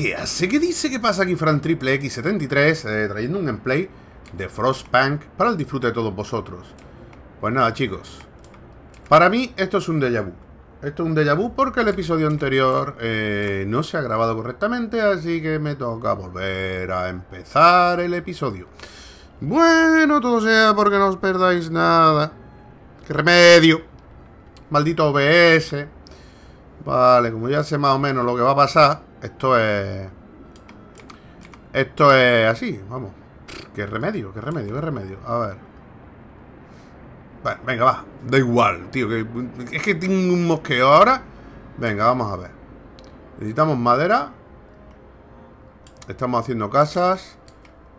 ¿qué hace ¿qué dice ¿qué pasa aquí Fran Triple X73 eh, trayendo un gameplay de Frostpunk para el disfrute de todos vosotros. Pues nada, chicos. Para mí esto es un déjà vu. Esto es un déjà vu porque el episodio anterior eh, no se ha grabado correctamente, así que me toca volver a empezar el episodio. Bueno, todo sea porque no os perdáis nada. ¡Qué remedio! Maldito OBS. Vale, como ya sé más o menos lo que va a pasar, esto es... Esto es así, vamos. Qué remedio, qué remedio, qué remedio. A ver. Bueno, venga, va. Da igual, tío. Que, es que tengo un mosqueo ahora. Venga, vamos a ver. Necesitamos madera. Estamos haciendo casas.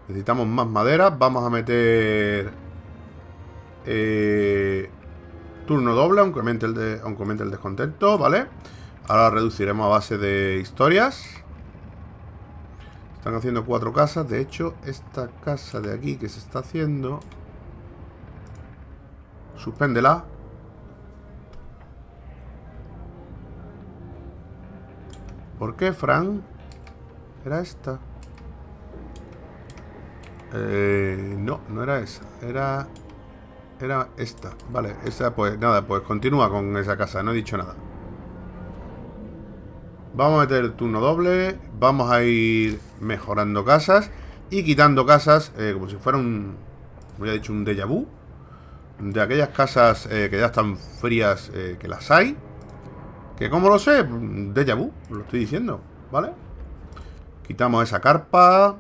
Necesitamos más madera. Vamos a meter... Eh, turno doble, aunque aumente el, aunque aumente el descontento, ¿vale? vale Ahora reduciremos a base de historias. Están haciendo cuatro casas. De hecho, esta casa de aquí que se está haciendo... Suspéndela. ¿Por qué, Fran? Era esta. Eh, no, no era esa. Era... Era esta. Vale, esa pues nada, pues continúa con esa casa. No he dicho nada. Vamos a meter turno doble. Vamos a ir mejorando casas. Y quitando casas eh, como si fuera un... Como ya he dicho, un déjà vu. De aquellas casas eh, que ya están frías, eh, que las hay. Que como lo sé, déjà vu, lo estoy diciendo, ¿vale? Quitamos esa carpa.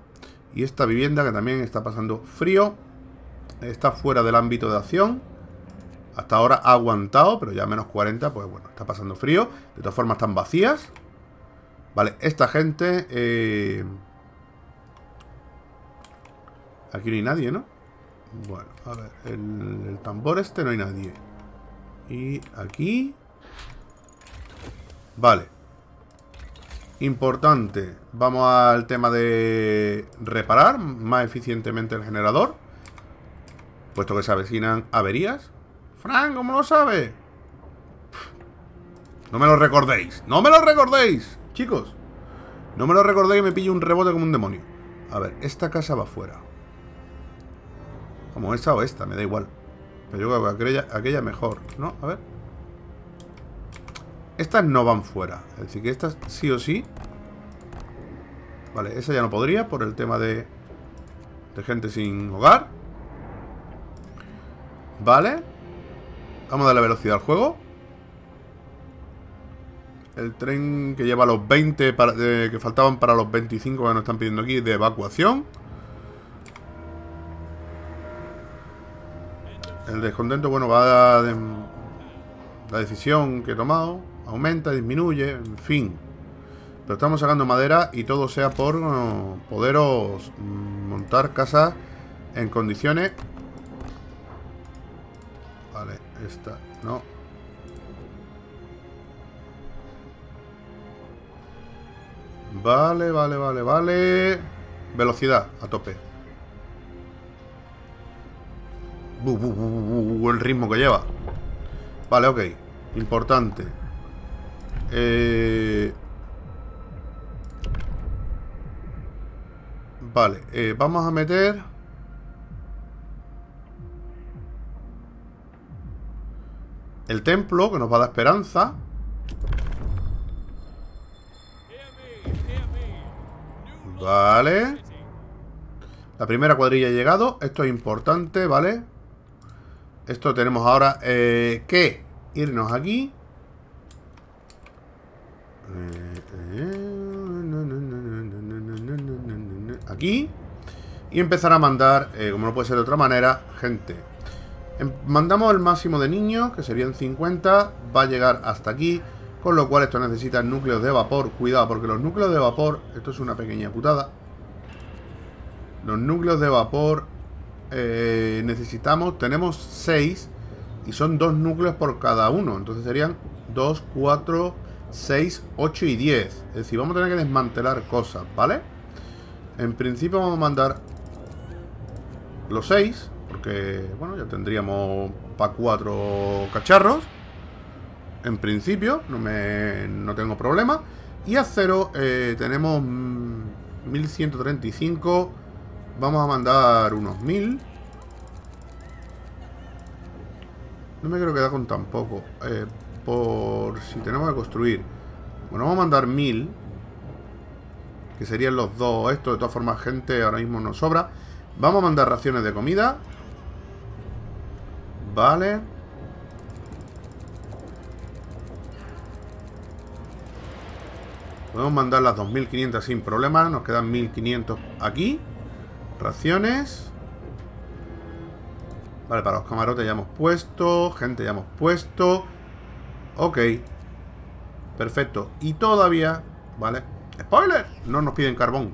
Y esta vivienda que también está pasando frío. Está fuera del ámbito de acción. Hasta ahora ha aguantado, pero ya menos 40, pues bueno, está pasando frío. De todas formas están vacías. Vale, esta gente... Eh, aquí no hay nadie, ¿no? Bueno, a ver, el, el, tambor este no hay nadie. Y aquí... Vale. Importante. Vamos al tema de reparar más eficientemente el generador. Puesto que se avecinan averías. Frank, ¿cómo lo sabe? No me lo recordéis. ¡No me lo recordéis! Chicos, no me lo recordé que me pille un rebote como un demonio. A ver, esta casa va fuera. Como esta o esta, me da igual. Pero yo creo que aquella, aquella mejor, ¿no? A ver. Estas no van fuera. Es decir, que estas sí o sí. Vale, esa ya no podría por el tema de, de gente sin hogar. Vale. Vamos a darle velocidad al juego el tren que lleva los 20 que faltaban para los 25 que nos están pidiendo aquí de evacuación. El descontento, bueno, va a la decisión que he tomado, aumenta, disminuye, en fin. Pero estamos sacando madera y todo sea por eh, poderos montar casas en condiciones. Vale, esta no, Vale, vale, vale, vale. Velocidad, a tope. Bu, bu, el ritmo que lleva. Vale, ok. Importante. Eh... Vale, eh, vamos a meter... El templo, que nos va a dar esperanza. Vale. La primera cuadrilla ha llegado. Esto es importante, ¿vale? Esto tenemos ahora eh, que irnos aquí. Aquí. Y empezar a mandar, eh, como no puede ser de otra manera, gente. Em, mandamos el máximo de niños, que serían 50. Va a llegar hasta aquí. Con lo cual esto necesita núcleos de vapor. Cuidado, porque los núcleos de vapor... Esto es una pequeña putada. Los núcleos de vapor... Eh, necesitamos... Tenemos 6. Y son dos núcleos por cada uno. Entonces serían 2, 4, 6, 8 y 10. Es decir, vamos a tener que desmantelar cosas, ¿vale? En principio vamos a mandar los 6. Porque, bueno, ya tendríamos para cuatro cacharros en principio, no, tengo problema. Y a cero eh, tenemos 1135. Vamos a mandar unos 1000. No me quiero quedar con tampoco. poco eh, por si tenemos que construir. Bueno, vamos a mandar 1000. Que serían los dos. Esto, de todas formas, gente ahora mismo nos sobra. Vamos a mandar raciones de comida. Vale. Podemos mandar las 2500 sin problema. Nos quedan 1500 aquí. Raciones. Vale, para los camarotes ya hemos puesto. Gente ya hemos puesto. Ok. Perfecto. Y todavía... Vale. ¡Spoiler! No nos piden carbón.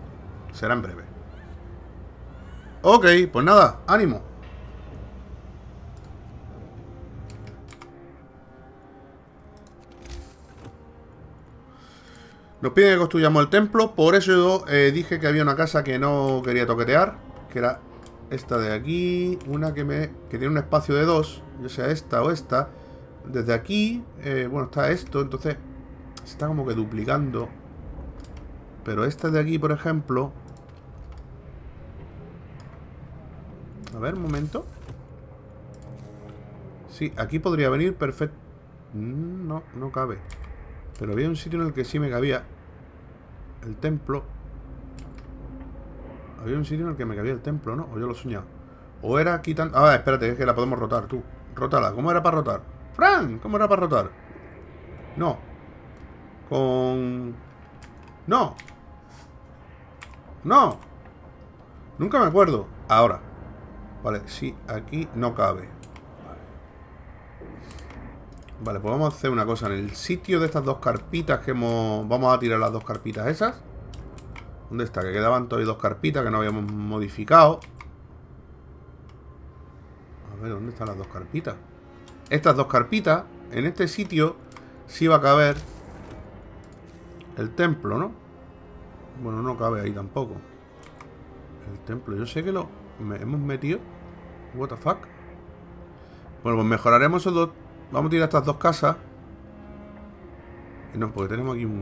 Será en breve. Ok, pues nada. ¡Ánimo! Nos piden que construyamos el templo, por eso yo eh, dije que había una casa que no quería toquetear, que era esta de aquí, una que me tiene un espacio de dos, ya sea esta o esta. Desde aquí, eh, bueno, está esto, entonces se está como que duplicando. Pero esta de aquí, por ejemplo... A ver, un momento. Sí, aquí podría venir perfecto... Mm, no, no cabe. Pero había un sitio en el que sí me cabía el templo. Había un sitio en el que me cabía el templo, ¿no? O yo lo soñaba. O era tan... Ah, espérate, es que la podemos rotar, tú. Rótala. ¿Cómo era para rotar? ¡Fran! ¿Cómo era para rotar? No. Con... ¡No! ¡No! Nunca me acuerdo. Ahora. Vale, sí, aquí no cabe. Vale, pues vamos a hacer una cosa. En el sitio de estas dos carpitas que hemos... Vamos a tirar las dos carpitas esas. ¿Dónde está? Que quedaban todavía dos carpitas que no habíamos modificado. A ver, ¿dónde están las dos carpitas? Estas dos carpitas, en este sitio, sí va a caber el templo, ¿no? Bueno, no cabe ahí tampoco. El templo, yo sé que lo hemos metido. What the fuck. Bueno, pues mejoraremos esos dos Vamos a tirar estas dos casas. No, porque tenemos aquí un...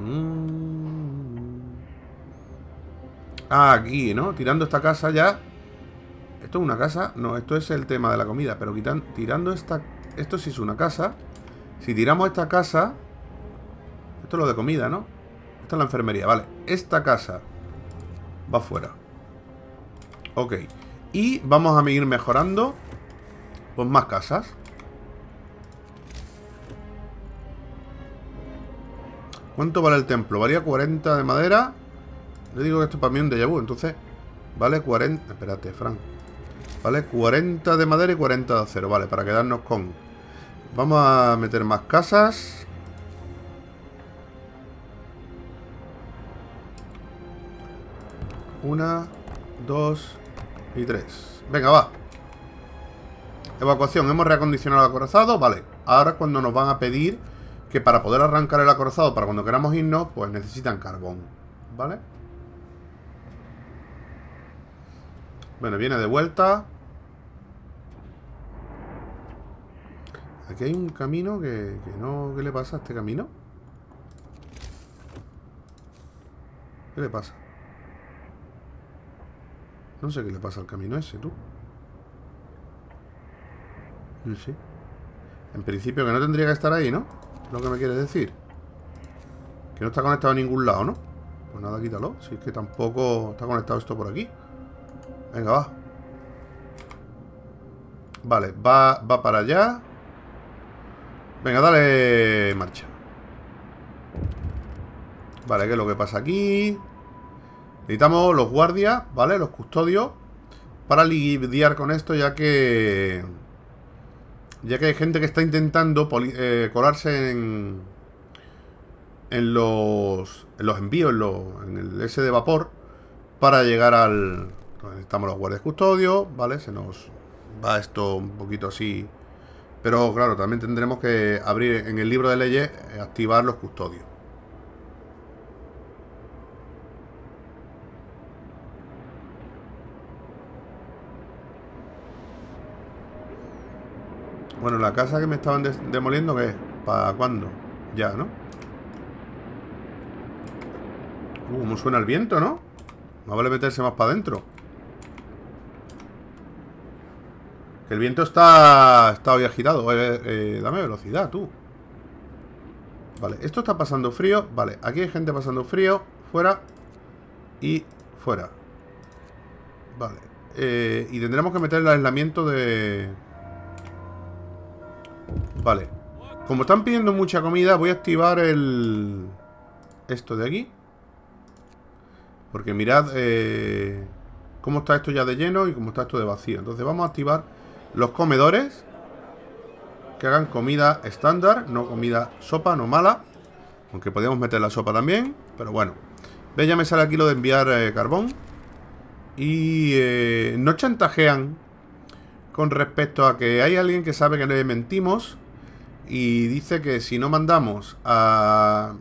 Mm. Ah, aquí, ¿no? Tirando esta casa ya... Esto es una casa... No, esto es el tema de la comida. Pero tirando esta... Esto sí es una casa. Si tiramos esta casa... Esto es lo de comida, ¿no? Esta es la enfermería, vale. Esta casa va fuera. Ok. Y vamos a ir mejorando pues más casas. ¿Cuánto vale el templo? Varía 40 de madera. Le digo que esto es para mí un déjà vu, entonces... Vale 40... Espérate, Frank. Vale 40 de madera y 40 de acero. Vale, para quedarnos con... Vamos a meter más casas. Una, dos y tres. Venga, va. Evacuación, hemos reacondicionado el acorazado, vale. Ahora cuando nos van a pedir que para poder arrancar el acorazado, para cuando queramos irnos, pues necesitan carbón, ¿vale? Bueno, viene de vuelta. Aquí hay un camino que, que no... ¿Qué le pasa a este camino? ¿Qué le pasa? No sé qué le pasa al camino ese, tú. Sí. En principio que no tendría que estar ahí, ¿no? lo que me quieres decir. Que no está conectado a ningún lado, ¿no? Pues nada, quítalo. Si es que tampoco está conectado esto por aquí. Venga, va. Vale, va, va para allá. Venga, dale marcha. Vale, ¿qué es lo que pasa aquí? Necesitamos los guardias, ¿vale? Los custodios. Para lidiar con esto, ya que ya que hay gente que está intentando eh, colarse en, en, los, en los envíos, en, el S de vapor, para llegar al... estamos los guardias custodios ¿vale? Se nos va esto un poquito así. Pero claro, también tendremos que abrir en el libro de leyes, eh, activar los custodios. Bueno, la casa que me estaban demoliendo, ¿qué es? ¿Para cuándo? Ya, ¿no? Uh, cómo suena el viento, ¿no? Más vale meterse más para adentro. Que el viento está, está hoy agitado. Eh, eh, eh, dame velocidad, tú. Vale, esto está pasando frío. Vale, aquí hay gente pasando frío. Fuera. Y fuera. Vale. y tendremos que meter el aislamiento de... Vale. Como están pidiendo mucha comida, voy a activar el... Esto de aquí. Porque mirad eh, cómo está esto ya de lleno y cómo está esto de vacío. Entonces vamos a activar los comedores. Que hagan comida estándar, no comida sopa, no mala. Aunque podíamos meter la sopa también, pero bueno. Ve, ya me sale aquí lo de enviar eh, carbón. Y eh, no chantajean con respecto a que hay alguien que sabe que le mentimos y dice que si no mandamos a,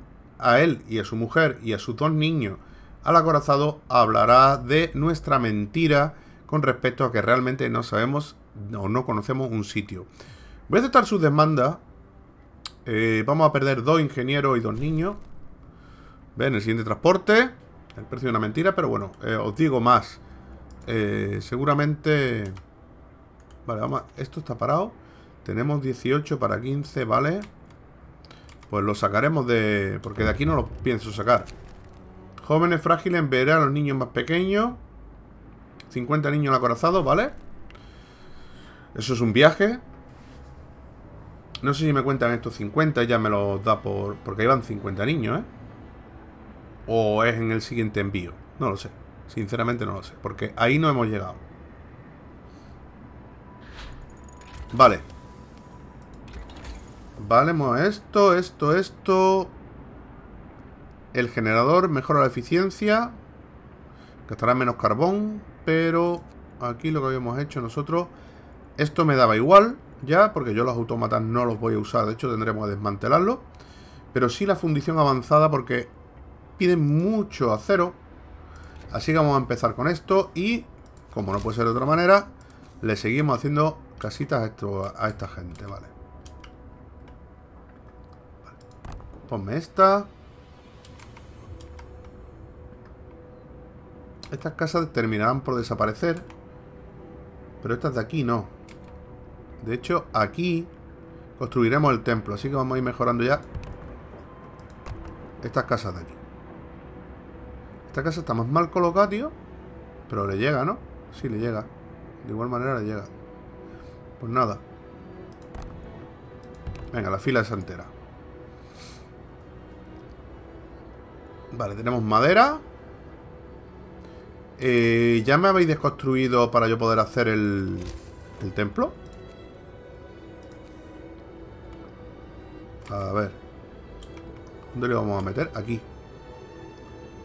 él y a su mujer y a sus dos niños al acorazado, hablará de nuestra mentira con respecto a que realmente no sabemos o no conocemos un sitio. Voy a aceptar su demanda. Eh, vamos a perder dos ingenieros y dos niños. Ven, el siguiente transporte. El precio de una mentira, pero bueno, eh, os digo más. Eh, seguramente... Vale, vamos Esto está parado. Tenemos 18 para 15, ¿vale? Pues lo sacaremos de... Porque de aquí no lo pienso sacar. Jóvenes frágiles en a los niños más pequeños. 50 niños acorazados, ¿vale? Eso es un viaje. No sé si me cuentan estos 50 ya me los da por... Porque iban 50 niños, ¿eh? O es en el siguiente envío. No lo sé. Sinceramente no lo sé. Porque ahí no hemos llegado. Vale. Vale, esto, esto, esto. El generador mejora la eficiencia. Gastará menos carbón. Pero aquí lo que habíamos hecho nosotros. Esto me daba igual ya, porque yo los autómatas no los voy a usar. De hecho, tendremos que desmantelarlo. Pero sí la fundición avanzada porque piden mucho acero. Así que vamos a empezar con esto. Y, como no puede ser de otra manera, le seguimos haciendo casitas a esta gente, ¿vale? Ponme esta. Estas casas terminarán por desaparecer. Pero estas de aquí no. De hecho, aquí construiremos el templo. Así que vamos a ir mejorando ya estas casas de aquí. Esta casa está más mal colocada, tío. Pero le llega, ¿no? Sí, le llega. De igual manera le llega. Pues nada. Venga, la fila es entera. Vale, tenemos madera. Eh, ¿Ya me habéis desconstruido para yo poder hacer el, el templo? A ver. ¿Dónde le vamos a meter? Aquí.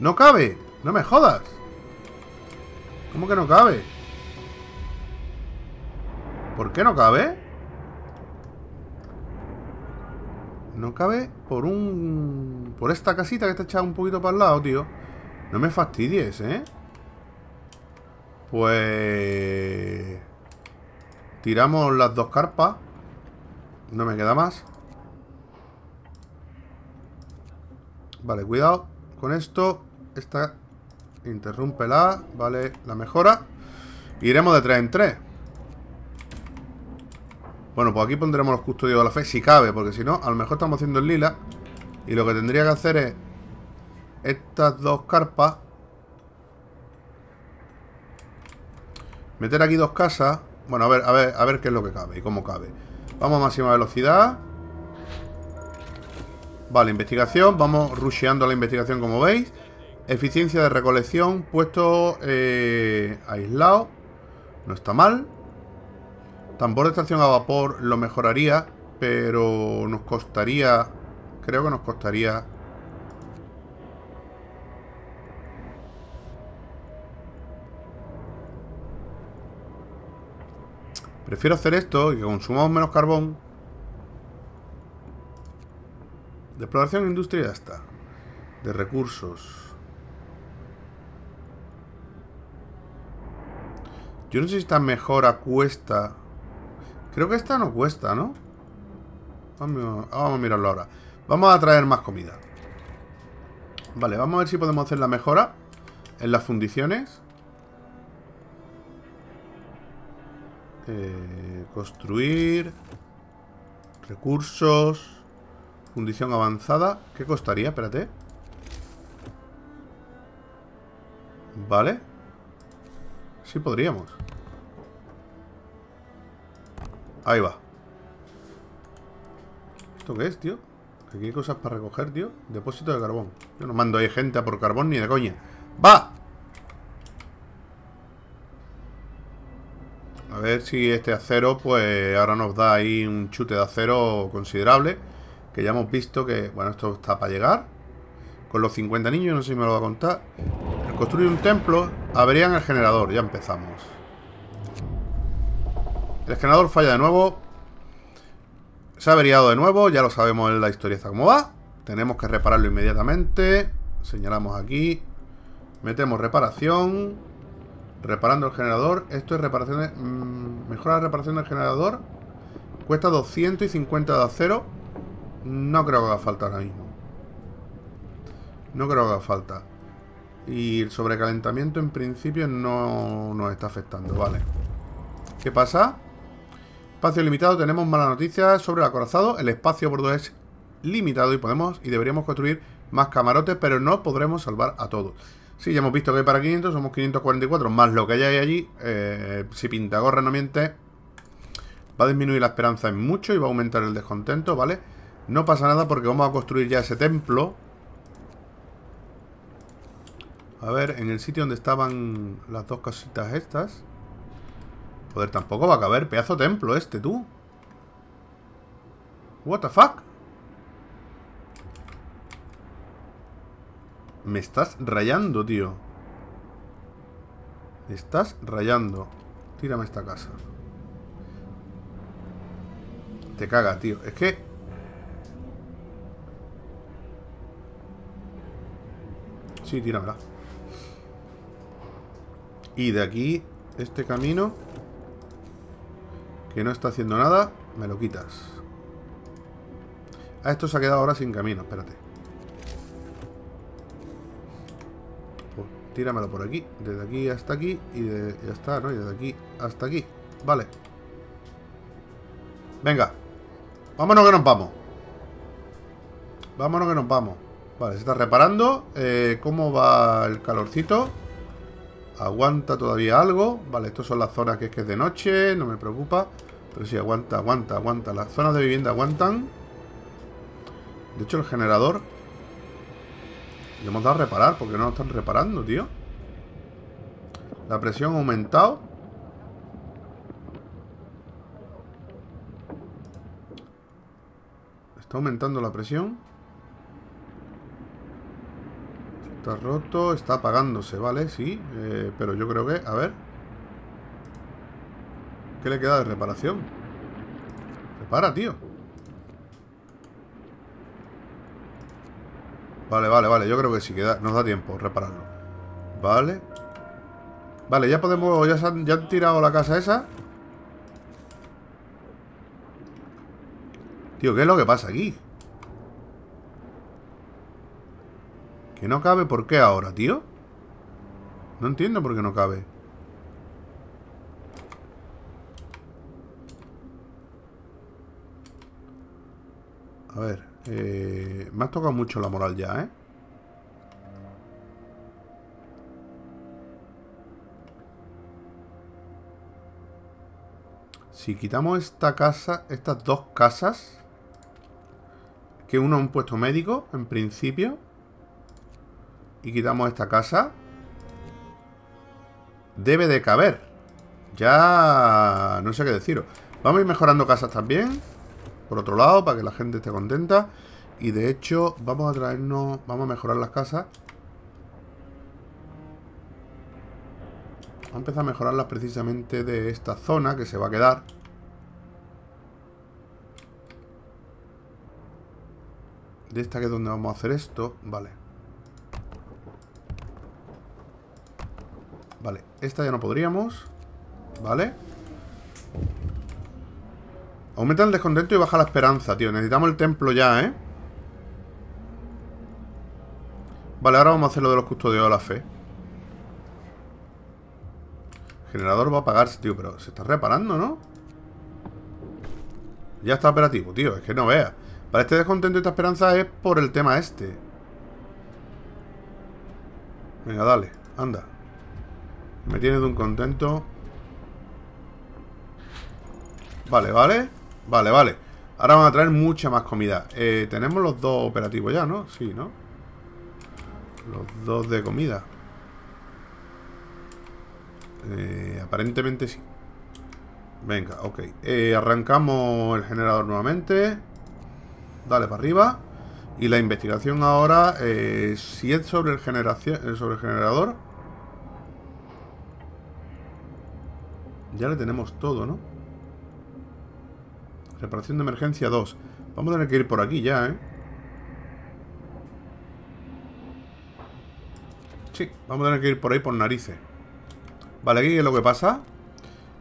¡No cabe! ¡No me jodas! ¿Cómo que no cabe? ¿Por qué no cabe? no cabe por un... Por esta casita que está echada un poquito para el lado, tío. No me fastidies, ¿eh? Pues... Tiramos las dos carpas. No me queda más. Vale, cuidado con esto. Esta interrúmpela, ¿vale? La mejora. Iremos de tres en tres bueno, pues aquí pondremos los custodios de la fe, si cabe, porque si no, a lo mejor estamos haciendo el lila. Y lo que tendría que hacer es estas dos carpas. Meter aquí dos casas. Bueno, a ver, a ver, a ver qué es lo que cabe y cómo cabe. Vamos a máxima velocidad. Vale, investigación. Vamos rusheando la investigación, como veis. Eficiencia de recolección, puesto eh, aislado. No está mal. Tambor de estación a vapor lo mejoraría, pero nos costaría... Creo que nos costaría... Prefiero hacer esto y que consumamos menos carbón. De exploración industria ya está. De recursos. Yo no sé si esta mejora cuesta Creo que esta no cuesta, ¿no? Vamos, a mirarlo ahora. Vamos a traer más comida. Vale, vamos a ver si podemos hacer la mejora en las fundiciones. Eh, construir. Recursos. Fundición avanzada. ¿Qué costaría? Espérate. Vale. Sí podríamos. Ahí va. ¿Esto qué es, tío? Aquí hay cosas para recoger, tío. Depósito de carbón. Yo no mando ahí gente a por carbón ni de coña. ¡Va! A ver si este acero, pues ahora nos da ahí un chute de acero considerable. Que ya hemos visto que, bueno, esto está para llegar. Con los 50 niños, no sé si me lo va a contar. construir un templo, abrían el generador. Ya empezamos. El generador falla de nuevo. Se ha averiado de nuevo, ya lo sabemos en la está cómo va. Tenemos que repararlo inmediatamente. Señalamos aquí. Metemos reparación. Reparando el generador. Esto es reparación de... Mm, mejora la reparación del generador. Cuesta 250 de acero. No creo que haga falta ahora mismo. No creo que haga falta. Y el sobrecalentamiento en principio no nos está afectando, vale. ¿Qué pasa? Espacio limitado, tenemos malas noticias sobre el acorazado. El espacio a bordo es limitado y podemos y deberíamos construir más camarotes, pero no podremos salvar a todos. Sí, ya hemos visto que hay para 500, somos 544, más lo que hay allí. Si eh, si Pintagorra no miente, va a disminuir la esperanza en mucho y va a aumentar el descontento, ¿vale? No pasa nada porque vamos a construir ya ese templo. A ver, en el sitio donde estaban las dos casitas estas. Joder, tampoco va a caber. Pedazo templo este, tú. What the fuck? Me estás rayando, tío. Me estás rayando. Tírame esta casa. Te caga, tío. Es que... Sí, tíramela. Y de aquí, este camino que no está haciendo nada, me lo quitas. A ah, esto se ha quedado ahora sin camino, espérate. Pues, tíramelo por aquí, desde aquí hasta aquí y de, ya está, ¿no? Y desde aquí hasta aquí. Vale. Venga. Vámonos que nos vamos. Vámonos que nos vamos. Vale, se está reparando. Eh, ¿Cómo va el calorcito? Aguanta todavía algo. Vale, estas son las zonas que es que es de noche, no me preocupa. Pero sí, aguanta, aguanta, aguanta. Las zonas de vivienda aguantan. De hecho, el generador... Le hemos dado a reparar, porque no lo están reparando, tío. La presión ha aumentado. Está aumentando la presión. Está roto, está apagándose, ¿vale? Sí, eh, pero yo creo que... A ver. ¿Qué le queda de reparación? Repara, tío. Vale, vale, vale. Yo creo que sí queda, nos da tiempo repararlo. Vale. Vale, ya podemos... Ya, han, ya han tirado la casa esa. Tío, ¿qué es lo que pasa aquí? Que no cabe, ¿por qué ahora, tío? No entiendo por qué no cabe. A ver, eh, me ha tocado mucho la moral ya, ¿eh? Si quitamos esta casa, estas dos casas, que uno es un puesto médico, en principio y quitamos esta casa, debe de caber. Ya no sé qué deciros. Vamos a ir mejorando casas también, por otro lado, para que la gente esté contenta. Y de hecho, vamos a traernos, vamos a mejorar las casas. Vamos a empezar a mejorarlas precisamente de esta zona que se va a quedar. De esta que es donde vamos a hacer esto. Vale. Vale, esta ya no podríamos. Vale. Aumenta el descontento y baja la esperanza, tío. Necesitamos el templo ya, ¿eh? Vale, ahora vamos a hacer lo de los custodios de la fe. generador va a apagarse, tío, pero se está reparando, ¿no? Ya está operativo, tío. Es que no vea Para este descontento y esta esperanza es por el tema este. Venga, dale. Anda. Me tiene de un contento. Vale, vale. Vale, vale. Ahora van a traer mucha más comida. Eh, tenemos los dos operativos ya, ¿no? Sí, ¿no? Los dos de comida. Eh, aparentemente sí. Venga, ok. Eh, arrancamos el generador nuevamente. Dale para arriba. Y la investigación ahora, si es sobre el, sobre el generador, Ya le tenemos todo, ¿no? Reparación de emergencia 2. Vamos a tener que ir por aquí ya, ¿eh? Sí, vamos a tener que ir por ahí por narices. Vale, aquí es lo que pasa.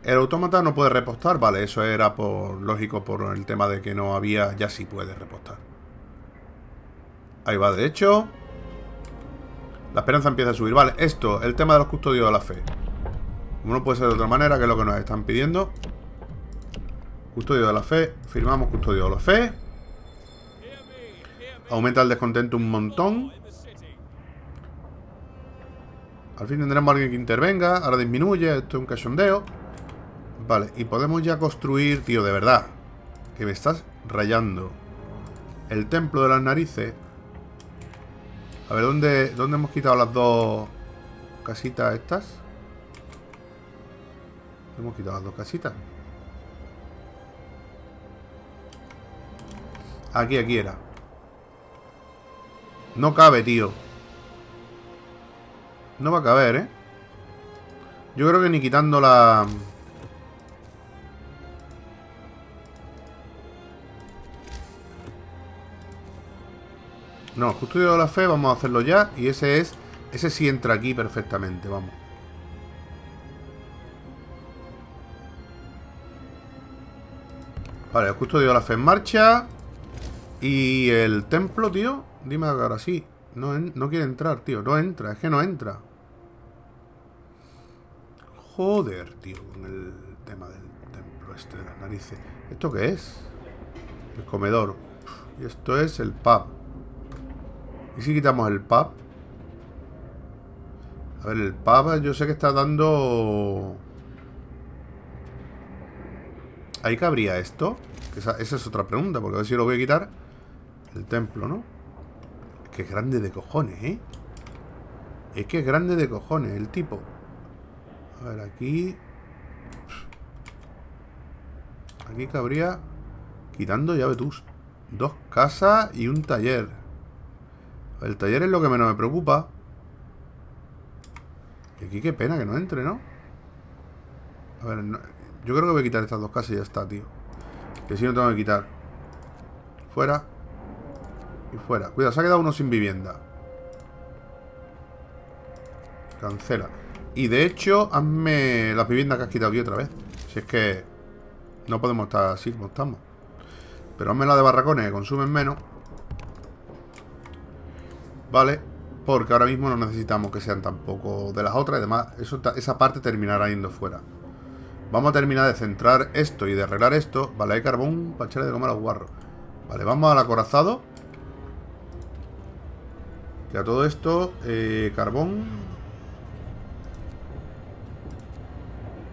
El autómata no puede repostar. Vale, eso era por lógico por el tema de que no había... Ya sí puede repostar. Ahí va, de hecho. La esperanza empieza a subir. Vale, esto, el tema de los custodios de la fe. Como no puede ser de otra manera, que es lo que nos están pidiendo. Custodio de la fe. Firmamos custodio de la fe. Aumenta el descontento un montón. Al fin tendremos a alguien que intervenga. Ahora disminuye. Esto es un cachondeo. Vale, y podemos ya construir, tío, de verdad. Que me estás rayando. El templo de las narices. A ver, ¿dónde, dónde hemos quitado las dos casitas estas? Hemos quitado las dos casitas. Aquí, aquí era. No cabe, tío. No va a caber, ¿eh? Yo creo que ni quitando la... No, justo de la fe, vamos a hacerlo ya. Y ese es... Ese sí entra aquí perfectamente, vamos. Vale, el custodio de la fe en marcha. Y el templo, tío. Dime ahora sí. No, no quiere entrar, tío. No entra, es que no entra. Joder, tío, con el tema del templo este de las narices. ¿Esto qué es? El comedor. Y esto es el pub. ¿Y si quitamos el pub? A ver, el pub yo sé que está dando... ¿Ahí cabría esto? Esa, es otra pregunta, porque a ver si lo voy a quitar. El templo, ¿no? Es que es grande de cojones, ¿eh? Es que es grande de cojones el tipo. A ver, aquí... Aquí cabría... Quitando, ya ve dos casas y un taller. El taller es lo que menos me preocupa. Y aquí qué pena que no entre, ¿no? A ver, no, yo creo que voy a quitar estas dos casas y ya está, tío. Que si no tengo que quitar. Fuera. Y fuera. Cuidado, se ha quedado uno sin vivienda. Cancela. Y de hecho, hazme las viviendas que has quitado aquí otra vez. Si es que no podemos estar así como estamos. Pero hazme la de barracones, que consumen menos. Vale, porque ahora mismo no necesitamos que sean tampoco de las otras. Además, eso, esa parte terminará yendo fuera. Vamos a terminar de centrar esto y de arreglar esto. Vale, hay carbón para de comer a los guarros. Vale, vamos al acorazado. Que a todo esto, eh, carbón.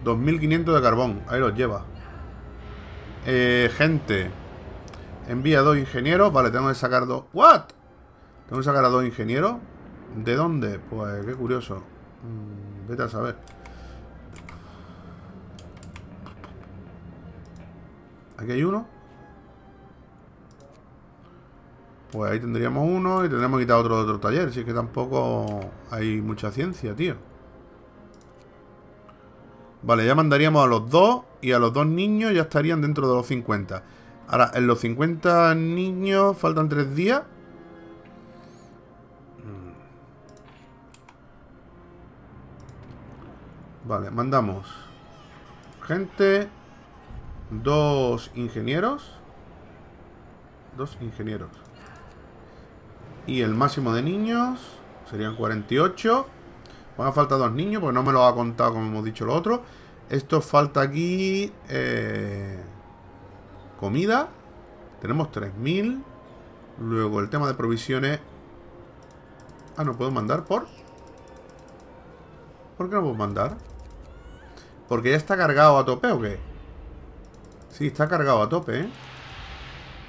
2500 de carbón. Ahí los lleva. Eh, gente. Envía dos ingenieros. Vale, tengo que sacar dos. ¿What? Tengo que sacar a dos ingenieros. ¿De dónde? Pues qué curioso. Mm, vete a saber. Aquí hay uno. Pues ahí tendríamos uno y tendríamos que quitar otro de otro taller. Si es que tampoco hay mucha ciencia, tío. Vale, ya mandaríamos a los dos y a los dos niños ya estarían dentro de los 50. Ahora, en los 50 niños faltan tres días. Mm. Vale, mandamos gente dos ingenieros. Dos ingenieros. Y el máximo de niños serían 48. Van a faltar dos niños, porque no me lo ha contado como hemos dicho lo otro. Esto falta aquí... Eh, comida. Tenemos 3.000. Luego el tema de provisiones... Ah, no puedo mandar por... ¿Por qué no puedo mandar? ¿Porque ya está cargado a tope o qué? Sí, está cargado a tope, ¿eh?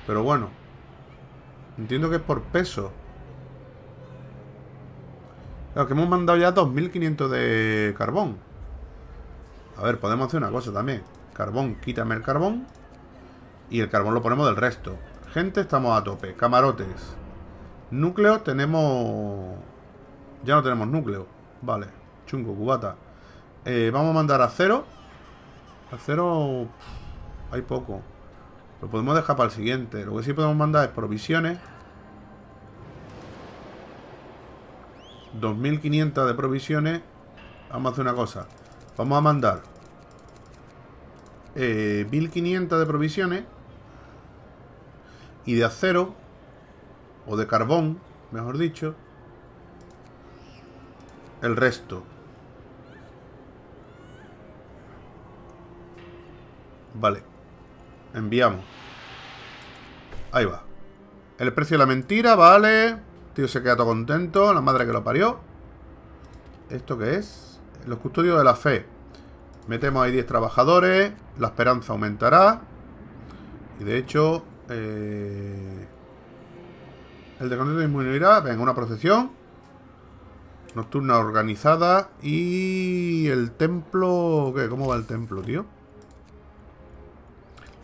Pero bueno. Entiendo que es por peso. Claro, que hemos mandado ya 2.500 de carbón. A ver, podemos hacer una cosa también. Carbón, quítame el carbón. Y el carbón lo ponemos del resto. Gente, estamos a tope. Camarotes. Núcleo tenemos... Ya no tenemos núcleo. Vale. Chungo, cubata. Eh, vamos a mandar a cero. A cero... Hay poco. Lo podemos dejar para el siguiente. Lo que sí podemos mandar es provisiones. 2500 de provisiones. Vamos a hacer una cosa. Vamos a mandar 1500 eh, de provisiones y de acero o de carbón, mejor dicho, el resto. Vale. Enviamos. Ahí va. El precio de la mentira, vale. Tío se queda todo contento. La madre que lo parió. ¿Esto qué es? Los custodios de la fe. Metemos ahí 10 trabajadores. La esperanza aumentará. Y de hecho... Eh, el El descontento disminuirá. Venga, una procesión. Nocturna organizada. Y el templo... ¿Qué? ¿Cómo va el templo, tío?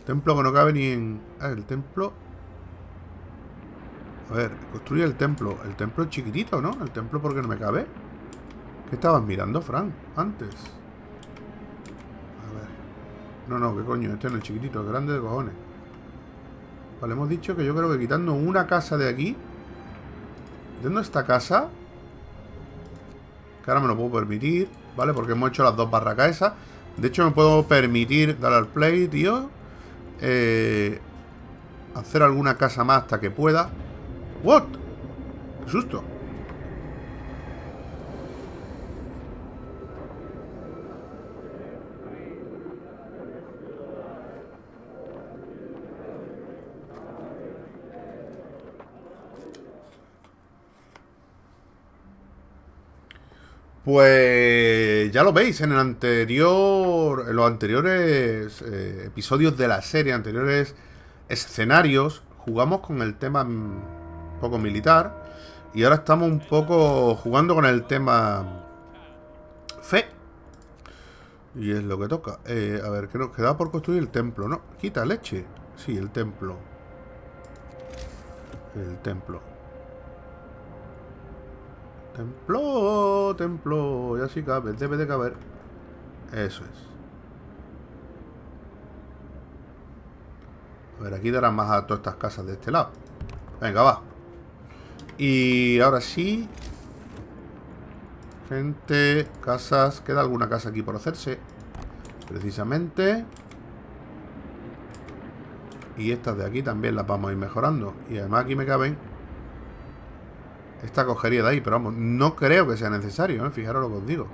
Templo que no cabe ni en... Ah, el templo... A ver, construye el templo. El templo es chiquitito, ¿no? El templo porque no me cabe. ¿Qué estabas mirando, Frank? Antes. A ver. No, no, qué coño. Este no es el chiquitito, Es grande de cojones. Vale, hemos dicho que yo creo que quitando una casa de aquí... Quitando esta casa... Que ahora me lo puedo permitir, ¿vale? Porque hemos hecho las dos barracas esas. De hecho, me puedo permitir dar al play, tío eh, hacer alguna casa más hasta que pueda. ¡What! ¡Qué susto! Pues ya lo veis, en el anterior. En los anteriores eh, episodios de la serie, anteriores escenarios, jugamos con el tema un poco militar. Y ahora estamos un poco jugando con el tema fe. Y es lo que toca. Eh, a ver, ¿qué nos queda por construir el templo? No, quita leche. Sí, el templo. El templo. Templo, templo. Ya sí cabe, debe de caber. Eso es. A ver, aquí darán más a todas estas casas de este lado. Venga, va. Y ahora sí. Gente, casas. Queda alguna casa aquí por hacerse. Precisamente. Y estas de aquí también las vamos a ir mejorando. Y además aquí me caben esta cogería de ahí, pero vamos, no creo que sea necesario, ¿eh? fijaros lo que os digo.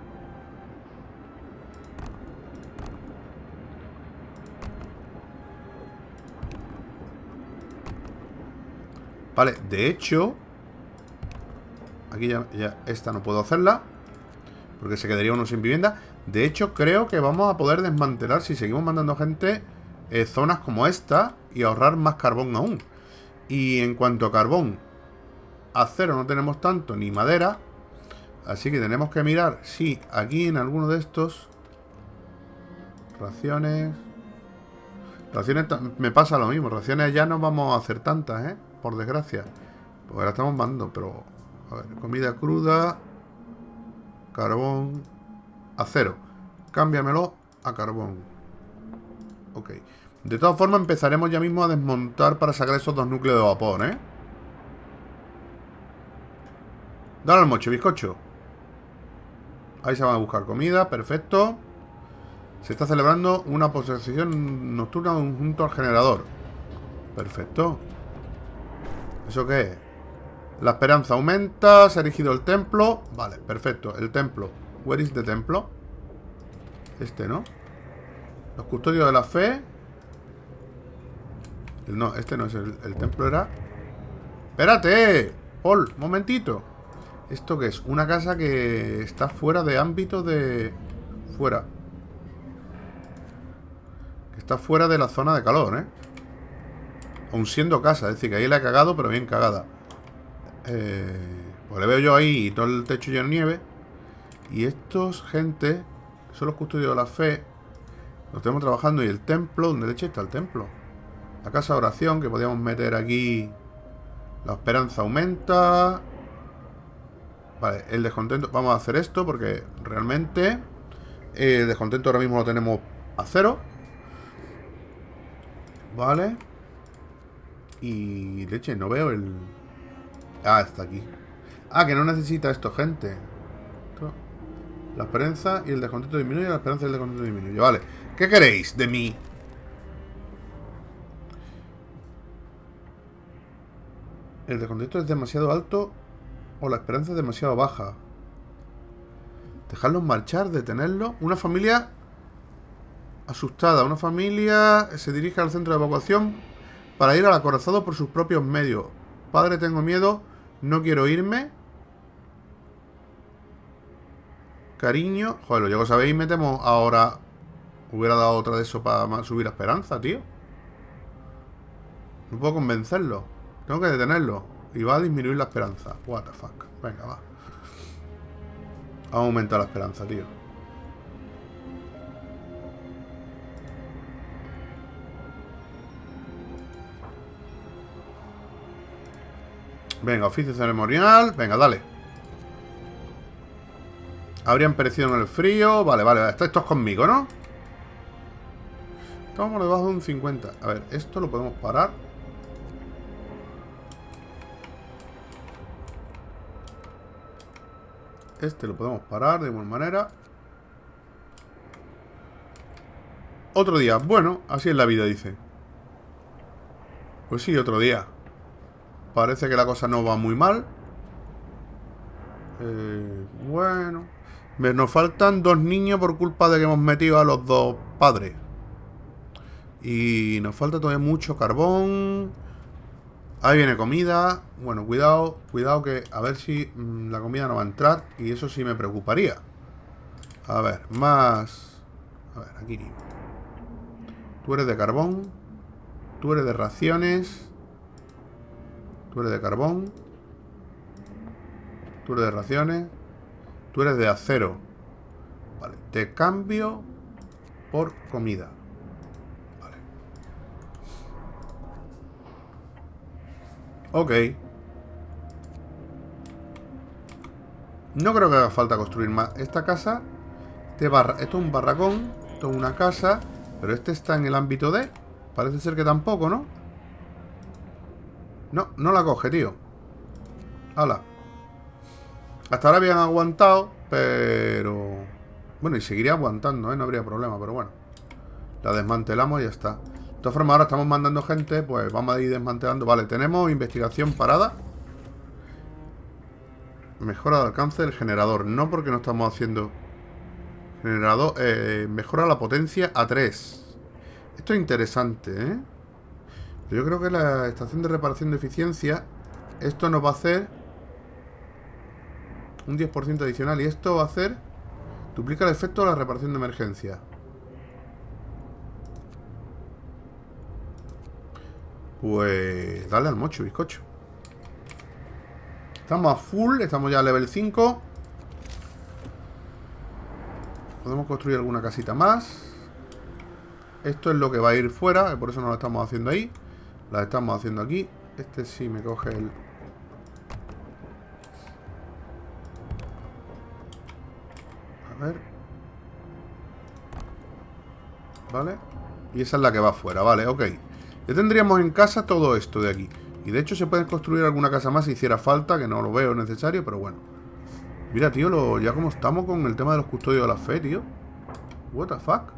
Vale, de hecho Aquí ya, esta no puedo hacerla Porque se quedaría uno sin vivienda De hecho creo que vamos a poder desmantelar Si seguimos mandando gente eh, Zonas como esta Y ahorrar más carbón aún Y en cuanto a carbón Acero no tenemos tanto, ni madera. Así que tenemos que mirar si aquí en alguno de estos... Raciones... Raciones... Me pasa lo mismo. Raciones ya no vamos a hacer tantas, ¿eh? Por desgracia. Pues ahora estamos mandando, pero... A ver, comida cruda... Carbón... Acero. Cámbiamelo a carbón. Ok. De todas formas, empezaremos ya mismo a desmontar para sacar esos dos núcleos de vapor, ¿eh? Dale al moche, bizcocho. Ahí se van a buscar comida, perfecto. Se está celebrando una posesión nocturna junto al generador. Perfecto. ¿Eso qué es? La esperanza aumenta, se ha erigido el templo. Vale, perfecto, el templo. Where is the templo? Este, ¿no? Los custodios de la fe. No, este no es el, el templo, era... ¡Espérate! Paul, momentito. ¿Esto qué es? Una casa que está fuera de ámbito de... Fuera. que Está fuera de la zona de calor, ¿eh? Aún siendo casa, es decir, que ahí la he cagado, pero bien cagada. Eh, pues le veo yo ahí todo el techo lleno de nieve. Y estos gente, son los custodios de la fe, Nos tenemos trabajando. Y el templo, ¿dónde leche está el templo? La casa de oración, que podíamos meter aquí. La esperanza aumenta. Vale, el descontento, vamos a hacer esto porque realmente eh, el descontento ahora mismo lo tenemos a cero. Vale. Y leche, no veo el... Ah, está aquí. Ah, que no necesita esto, gente. La esperanza y el descontento disminuye, la esperanza y el descontento disminuye. Vale. ¿Qué queréis de mí? El descontento es demasiado alto o la esperanza es demasiado baja. Dejarlos marchar, detenerlos. Una familia asustada. Una familia se dirige al centro de evacuación para ir al acorazado por sus propios medios. Padre, tengo miedo. No quiero irme. Cariño. Joder, lo llego, sabéis, metemos ahora... Hubiera dado otra de eso para subir a esperanza, tío. No puedo convencerlo. Tengo que detenerlo. Y va a disminuir la esperanza. What the fuck. Venga, va. Vamos a aumentar la esperanza, tío. Venga, oficio ceremonial. Venga, dale. Habrían perecido en el frío. Vale, vale, Esto estos conmigo, ¿no? Estamos debajo de un 50. A ver, esto lo podemos parar. Este lo podemos parar de igual manera. Otro día. Bueno, así es la vida, dice. Pues sí, otro día. Parece que la cosa no va muy mal. Eh, bueno. Nos faltan dos niños por culpa de que hemos metido a los dos padres. Y nos falta todavía mucho carbón. Ahí viene comida. Bueno, cuidado, cuidado que a ver si mm, la comida no va a entrar. Y eso sí me preocuparía. A ver, más... A ver, aquí. Tú eres de carbón. Tú eres de raciones. Tú eres de carbón. Tú eres de raciones. Tú eres de acero. Vale, te cambio por comida. Ok. No creo que haga falta construir más. Esta casa... Este esto es un barracón. Esto es una casa. Pero este está en el ámbito de... Parece ser que tampoco, ¿no? No, no la coge, tío. Hala. Hasta ahora habían aguantado, pero... Bueno, y seguiría aguantando, ¿eh? No habría problema, pero bueno. La desmantelamos y ya está. De todas formas, ahora estamos mandando gente, pues vamos a ir desmantelando. Vale, tenemos investigación parada. Mejora de alcance del generador. No porque no estamos haciendo... Generador... Eh, mejora la potencia a 3. Esto es interesante, ¿eh? Yo creo que la estación de reparación de eficiencia... Esto nos va a hacer... Un 10% adicional. Y esto va a hacer... Duplica el efecto de la reparación de emergencia. Pues dale al mocho, bizcocho. Estamos a full, estamos ya a level 5. Podemos construir alguna casita más. Esto es lo que va a ir fuera, por eso no lo estamos haciendo ahí. La estamos haciendo aquí. Este sí me coge el... A ver. Vale. Y esa es la que va fuera, vale, ok. Ya tendríamos en casa todo esto de aquí. Y de hecho se puede construir alguna casa más si hiciera falta, que no lo veo necesario, pero bueno. Mira, tío, ya como estamos con el tema de los custodios de la fe, tío. What the fuck.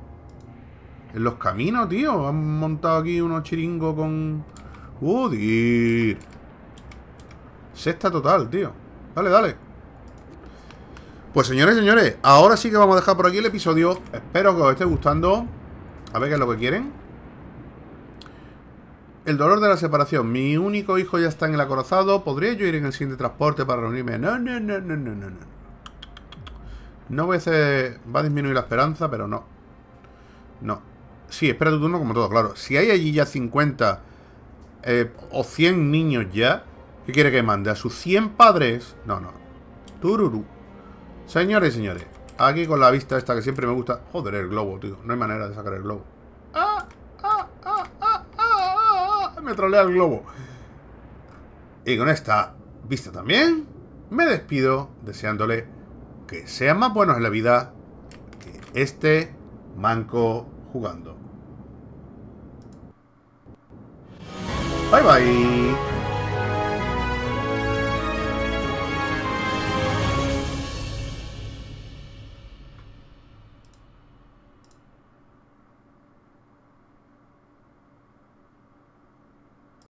En los caminos, tío. Han montado aquí unos chiringos con... ¡Joder! Sexta total, tío. Dale, dale. Pues señores, señores, ahora sí que vamos a dejar por aquí el episodio. Espero que os esté gustando. A ver qué es lo que quieren. El dolor de la separación. Mi único hijo ya está en el acorazado. ¿Podría yo ir en el siguiente transporte para reunirme? No, no, no, no, no, no. No voy a hacer... Va a disminuir la esperanza, pero no. No. Sí, espera tu turno como todo, claro. Si hay allí ya 50 eh, o 100 niños ya, ¿qué quiere que mande? ¿A sus 100 padres? No, no. Tururu. Señores señores, aquí con la vista esta que siempre me gusta... Joder, el globo, tío. No hay manera de sacar el globo. me trolea el globo. Y con esta vista también, me despido deseándole que sean más buenos en la vida que este manco jugando. Bye bye.